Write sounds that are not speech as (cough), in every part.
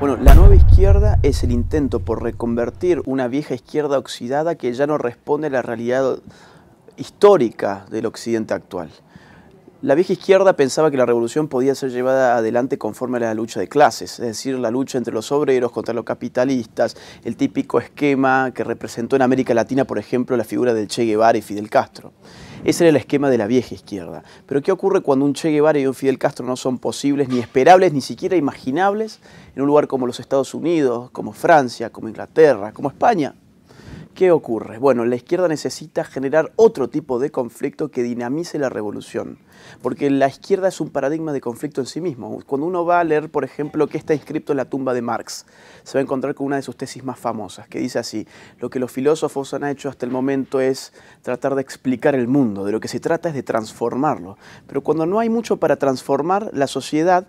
Bueno, la nueva izquierda es el intento por reconvertir una vieja izquierda oxidada que ya no responde a la realidad histórica del occidente actual. La vieja izquierda pensaba que la revolución podía ser llevada adelante conforme a la lucha de clases, es decir, la lucha entre los obreros contra los capitalistas, el típico esquema que representó en América Latina, por ejemplo, la figura del Che Guevara y Fidel Castro. Ese era el esquema de la vieja izquierda. Pero ¿qué ocurre cuando un Che Guevara y un Fidel Castro no son posibles, ni esperables, ni siquiera imaginables en un lugar como los Estados Unidos, como Francia, como Inglaterra, como España? ¿Qué ocurre? Bueno, la izquierda necesita generar otro tipo de conflicto que dinamice la revolución, porque la izquierda es un paradigma de conflicto en sí mismo. Cuando uno va a leer, por ejemplo, qué está inscrito en la tumba de Marx, se va a encontrar con una de sus tesis más famosas, que dice así, lo que los filósofos han hecho hasta el momento es tratar de explicar el mundo, de lo que se trata es de transformarlo, pero cuando no hay mucho para transformar, la sociedad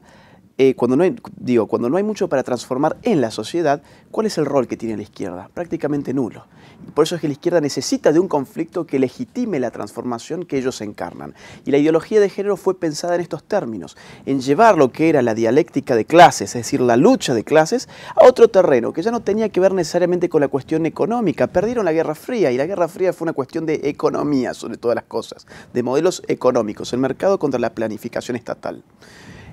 eh, cuando, no hay, digo, cuando no hay mucho para transformar en la sociedad, ¿cuál es el rol que tiene la izquierda? Prácticamente nulo. por eso es que la izquierda necesita de un conflicto que legitime la transformación que ellos encarnan. Y la ideología de género fue pensada en estos términos, en llevar lo que era la dialéctica de clases, es decir, la lucha de clases, a otro terreno que ya no tenía que ver necesariamente con la cuestión económica. Perdieron la Guerra Fría y la Guerra Fría fue una cuestión de economía sobre todas las cosas, de modelos económicos, el mercado contra la planificación estatal.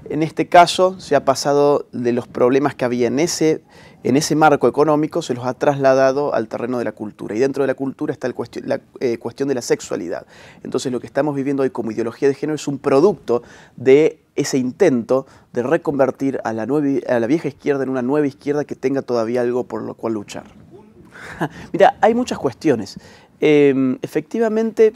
En este caso se ha pasado de los problemas que había en ese, en ese marco económico, se los ha trasladado al terreno de la cultura. Y dentro de la cultura está la eh, cuestión de la sexualidad. Entonces lo que estamos viviendo hoy como ideología de género es un producto de ese intento de reconvertir a la, nueva, a la vieja izquierda en una nueva izquierda que tenga todavía algo por lo cual luchar. (laughs) Mira, hay muchas cuestiones. Em, efectivamente,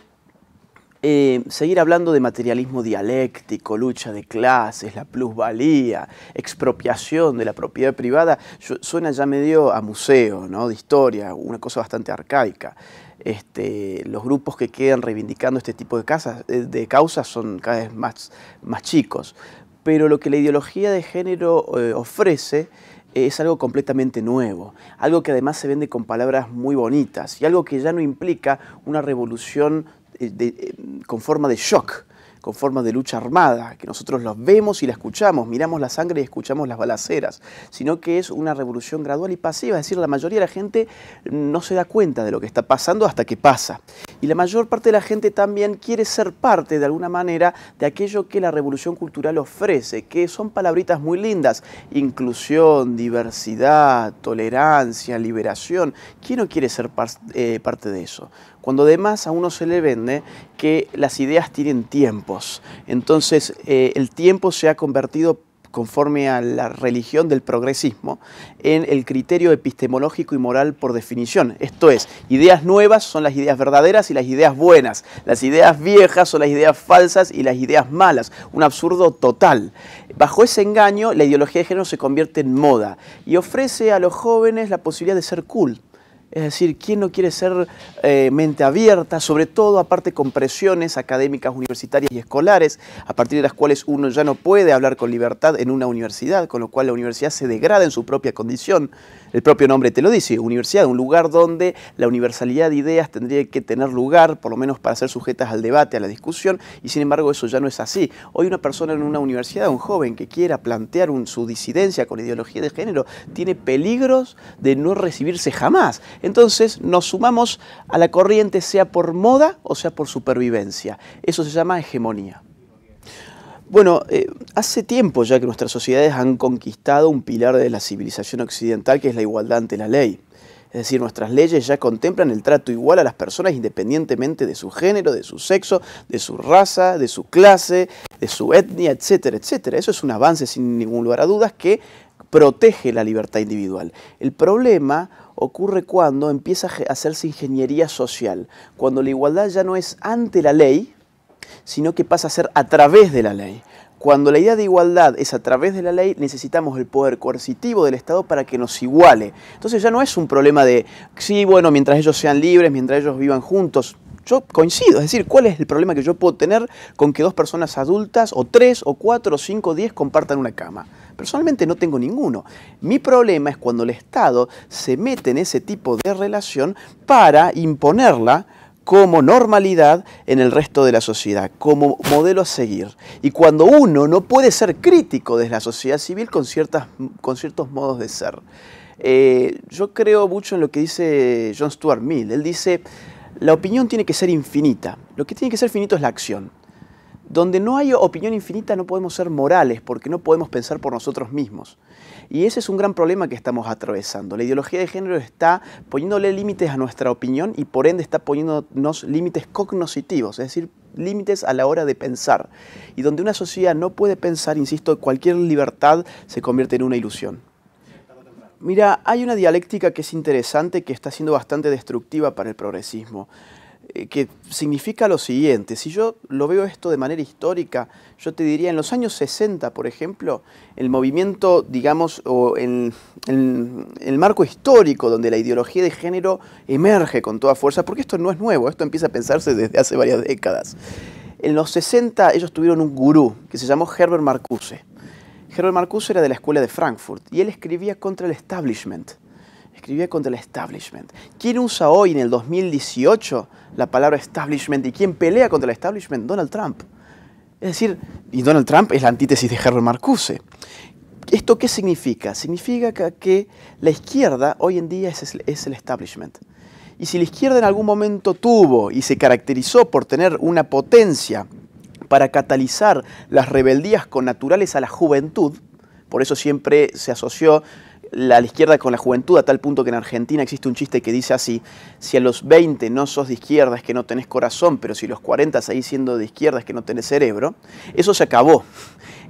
eh, seguir hablando de materialismo dialéctico, lucha de clases, la plusvalía, expropiación de la propiedad privada, suena ya medio a museo, ¿no? de historia, una cosa bastante arcaica. Este, los grupos que quedan reivindicando este tipo de, eh, de causas son cada vez más, más chicos. Pero lo que la ideología de género eh, ofrece es algo completamente nuevo, algo que además se vende con palabras muy bonitas y algo que ya no implica una revolución eh, eh, con forma de shock, con forma de lucha armada, que nosotros los vemos y la escuchamos, miramos la sangre y escuchamos las balaceras, sino que es una revolución gradual y pasiva, es decir, la mayoría de la gente no se da cuenta de lo que está pasando hasta que pasa. Y la mayor parte de la gente también quiere ser parte de alguna manera de aquello que la revolución cultural ofrece, que son palabritas muy lindas, inclusión, diversidad, tolerancia, liberación. ¿Quién no quiere ser eh, parte de eso? cuando además a uno se le vende que las ideas tienen tiempos. Entonces eh, el tiempo se ha convertido conforme a la religión del progresismo, en el criterio epistemológico y moral por definición. Esto es, ideas nuevas son las ideas verdaderas y las ideas buenas, las ideas viejas son las ideas falsas y las ideas malas, un absurdo total. Bajo ese engaño, la ideología de género se convierte en moda y ofrece a los jóvenes la posibilidad de ser cultos. Es decir, ¿quién no quiere ser eh, mente abierta, sobre todo aparte con presiones académicas, universitarias y escolares, a partir de las cuales uno ya no puede hablar con libertad en una universidad, con lo cual la universidad se degrada en su propia condición? El propio nombre te lo dice, universidad, un lugar donde la universalidad de ideas tendría que tener lugar, por lo menos para ser sujetas al debate, a la discusión, y sin embargo eso ya no es así. Hoy una persona en una universidad, un joven que quiera plantear su disidencia con ideología de género, tiene peligros de no recibirse jamás. Entonces nos sumamos a la corriente sea por moda o sea por supervivencia. Eso se llama hegemonía. Bueno, eh, hace tiempo ya que nuestras sociedades han conquistado un pilar de la civilización occidental que es la igualdad ante la ley. Es decir, nuestras leyes ya contemplan el trato igual a las personas independientemente de su género, de su sexo, de su raza, de su clase, de su etnia, etcétera, etcétera. Eso es un avance sin ningún lugar a dudas que protege la libertad individual. El problema ocurre cuando empieza a hacerse ingeniería social, cuando la igualdad ya no es ante la ley, sino que pasa a ser a través de la ley. Cuando la idea de igualdad es a través de la ley, necesitamos el poder coercitivo del Estado para que nos iguale. Entonces ya no es un problema de, sí, bueno, mientras ellos sean libres, mientras ellos vivan juntos. Yo coincido, es decir, ¿cuál es el problema que yo puedo tener con que dos personas adultas, o tres, o cuatro, o cinco, o diez compartan una cama? Personalmente no tengo ninguno. Mi problema es cuando el Estado se mete en ese tipo de relación para imponerla como normalidad en el resto de la sociedad, como modelo a seguir. Y cuando uno no puede ser crítico desde la sociedad civil con, ciertas, con ciertos modos de ser. Eh, yo creo mucho en lo que dice John Stuart Mill. Él dice, la opinión tiene que ser infinita, lo que tiene que ser finito es la acción. Donde no hay opinión infinita no podemos ser morales porque no podemos pensar por nosotros mismos. Y ese es un gran problema que estamos atravesando. La ideología de género está poniéndole límites a nuestra opinión y por ende está poniéndonos límites cognoscitivos, es decir, límites a la hora de pensar. Y donde una sociedad no puede pensar, insisto, cualquier libertad se convierte en una ilusión. Mira, hay una dialéctica que es interesante, que está siendo bastante destructiva para el progresismo. Eh, que significa lo siguiente, si yo lo veo esto de manera histórica, yo te diría, en los años 60, por ejemplo, el movimiento, digamos, o en, el marco histórico donde la ideología de género emerge con toda fuerza, porque esto no es nuevo, esto empieza a pensarse desde hace varias décadas. En los 60 ellos tuvieron un gurú que se llamó Herbert Marcuse. Herbert Marcuse era de la escuela de Frankfurt y él escribía contra el establishment escribía contra el establishment. ¿Quién usa hoy en el 2018 la palabra establishment y quién pelea contra el establishment? Donald Trump. Es decir, y Donald Trump es la antítesis de Herbert Marcuse. ¿Esto qué significa? Significa que la izquierda hoy en día es el establishment. Y si la izquierda en algún momento tuvo y se caracterizó por tener una potencia para catalizar las rebeldías con naturales a la juventud, por eso siempre se asoció la, izquierda con la juventud, a tal punto que en Argentina existe un chiste que dice así, si a los 20 no sos de izquierda es que no tenés corazón, pero si a los 40 seguís siendo de izquierda es que no tenés cerebro, eso se acabó.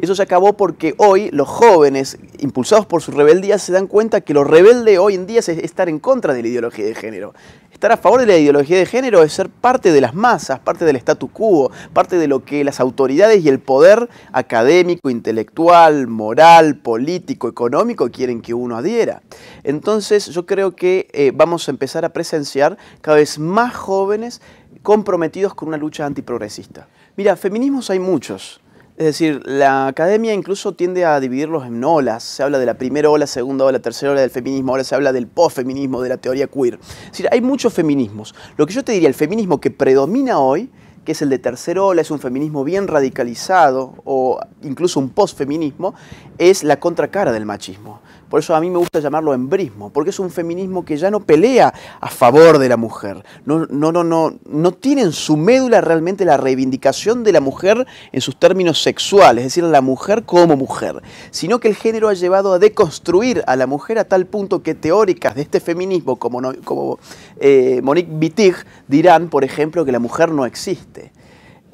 Eso se acabó porque hoy los jóvenes, impulsados por su rebeldía, se dan cuenta que lo rebelde hoy en día es estar en contra de la ideología de género. Estar a favor de la ideología de género es ser parte de las masas, parte del statu quo, parte de lo que las autoridades y el poder académico, intelectual, moral, político, económico quieren que uno adhiera. Entonces yo creo que eh, vamos a empezar a presenciar cada vez más jóvenes comprometidos con una lucha antiprogresista. Mira, feminismos hay muchos. Es decir, la academia incluso tiende a dividirlos en olas. Se habla de la primera ola, segunda ola, tercera ola del feminismo, ahora se habla del posfeminismo, de la teoría queer. Es decir, hay muchos feminismos. Lo que yo te diría, el feminismo que predomina hoy, que es el de tercera ola, es un feminismo bien radicalizado o incluso un posfeminismo, es la contracara del machismo. Por eso a mí me gusta llamarlo embrismo, porque es un feminismo que ya no pelea a favor de la mujer. No, no, no, no, no tiene en su médula realmente la reivindicación de la mujer en sus términos sexuales, es decir, la mujer como mujer, sino que el género ha llevado a deconstruir a la mujer a tal punto que teóricas de este feminismo, como, como eh, Monique Wittig, dirán, por ejemplo, que la mujer no existe.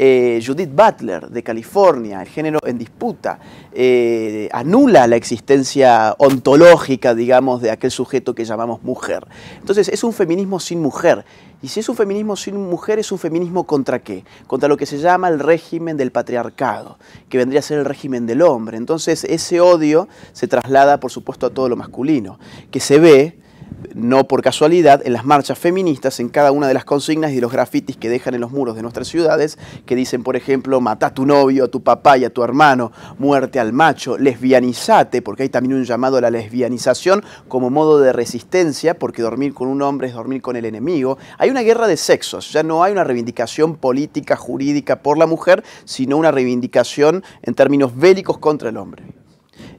Eh, Judith Butler de California, el género en disputa, eh, anula la existencia ontológica, digamos, de aquel sujeto que llamamos mujer. Entonces es un feminismo sin mujer. Y si es un feminismo sin mujer, es un feminismo contra qué? Contra lo que se llama el régimen del patriarcado, que vendría a ser el régimen del hombre. Entonces ese odio se traslada, por supuesto, a todo lo masculino, que se ve no por casualidad, en las marchas feministas, en cada una de las consignas y los grafitis que dejan en los muros de nuestras ciudades, que dicen, por ejemplo, matá a tu novio, a tu papá y a tu hermano, muerte al macho, lesbianizate, porque hay también un llamado a la lesbianización como modo de resistencia, porque dormir con un hombre es dormir con el enemigo. Hay una guerra de sexos, ya no hay una reivindicación política, jurídica por la mujer, sino una reivindicación en términos bélicos contra el hombre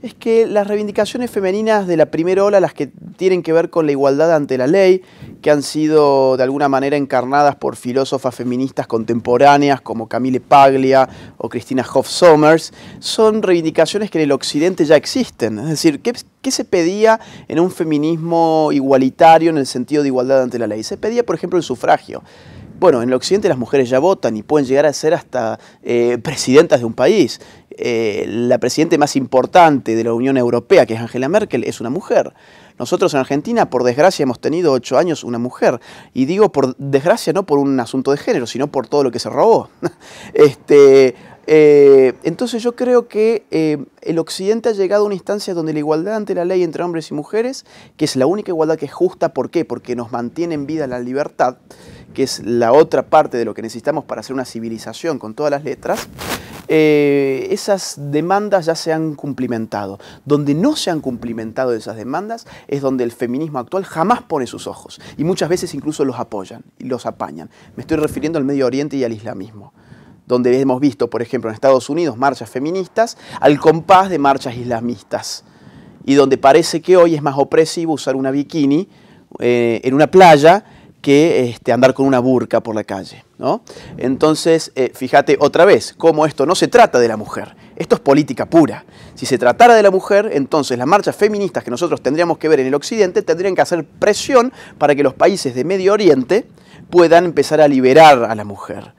es que las reivindicaciones femeninas de la primera ola, las que tienen que ver con la igualdad ante la ley, que han sido de alguna manera encarnadas por filósofas feministas contemporáneas como Camille Paglia o Cristina Hoff Sommers, son reivindicaciones que en el Occidente ya existen. Es decir, ¿qué, se pedía en un feminismo igualitario en el sentido de igualdad ante la ley? Se pedía, por ejemplo, el sufragio bueno, en el occidente las mujeres ya votan y pueden llegar a ser hasta eh, presidentas de un país. Eh, la presidenta más importante de la Unión Europea, que es Angela Merkel, es una mujer. Nosotros en Argentina, por desgracia, hemos tenido ocho años una mujer. Y digo por desgracia no por un asunto de género, sino por todo lo que se robó. (laughs) Este, eh, entonces yo creo que eh, el Occidente ha llegado a una instancia donde la igualdad ante la ley entre hombres y mujeres, que es la única igualdad que es justa, ¿por qué? Porque nos mantiene en vida la libertad, que es la otra parte de lo que necesitamos para hacer una civilización con todas las letras, eh, esas demandas ya se han cumplimentado. Donde no se han cumplimentado esas demandas es donde el feminismo actual jamás pone sus ojos y muchas veces incluso los apoyan y los apañan. Me estoy refiriendo al Medio Oriente y al islamismo donde hemos visto, por ejemplo, en Estados Unidos marchas feministas al compás de marchas islamistas, y donde parece que hoy es más opresivo usar una bikini eh, en una playa que este, andar con una burca por la calle. ¿no? Entonces, eh, fíjate otra vez cómo esto no se trata de la mujer, esto es política pura. Si se tratara de la mujer, entonces las marchas feministas que nosotros tendríamos que ver en el Occidente tendrían que hacer presión para que los países de Medio Oriente puedan empezar a liberar a la mujer.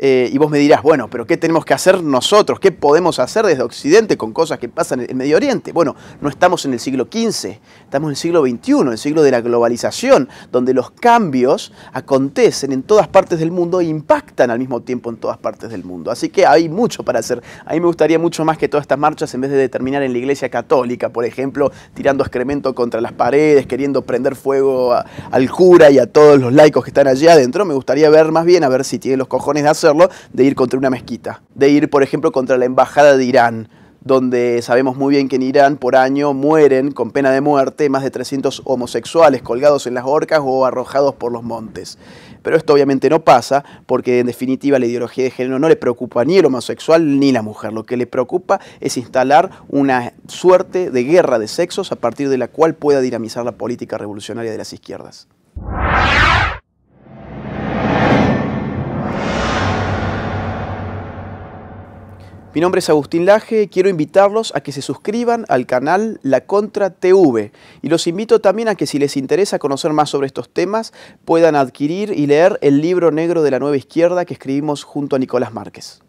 Eh, y vos me dirás, bueno, pero ¿qué tenemos que hacer nosotros? ¿Qué podemos hacer desde Occidente con cosas que pasan en Medio Oriente? Bueno, no estamos en el siglo XV, estamos en el siglo XXI, el siglo de la globalización, donde los cambios acontecen en todas partes del mundo e impactan al mismo tiempo en todas partes del mundo. Así que hay mucho para hacer. A mí me gustaría mucho más que todas estas marchas, en vez de terminar en la Iglesia Católica, por ejemplo, tirando excremento contra las paredes, queriendo prender fuego al cura y a todos los laicos que están allá adentro, me gustaría ver más bien a ver si tiene los cojones de hacer de ir contra una mezquita, de ir, por ejemplo, contra la embajada de Irán donde sabemos muy bien que en Irán por año mueren con pena de muerte más de 300 homosexuales colgados en las horcas o arrojados por los montes. Pero esto obviamente no pasa porque en definitiva la ideología de género no le preocupa ni el homosexual ni la mujer. Lo que le preocupa es instalar una suerte de guerra de sexos a partir de la cual pueda dinamizar la política revolucionaria de las izquierdas. Mi nombre es Agustín Laje, quiero invitarlos a que se suscriban al canal La Contra TV y los invito también a que si les interesa conocer más sobre estos temas puedan adquirir y leer el libro negro de la nueva izquierda que escribimos junto a Nicolás Márquez.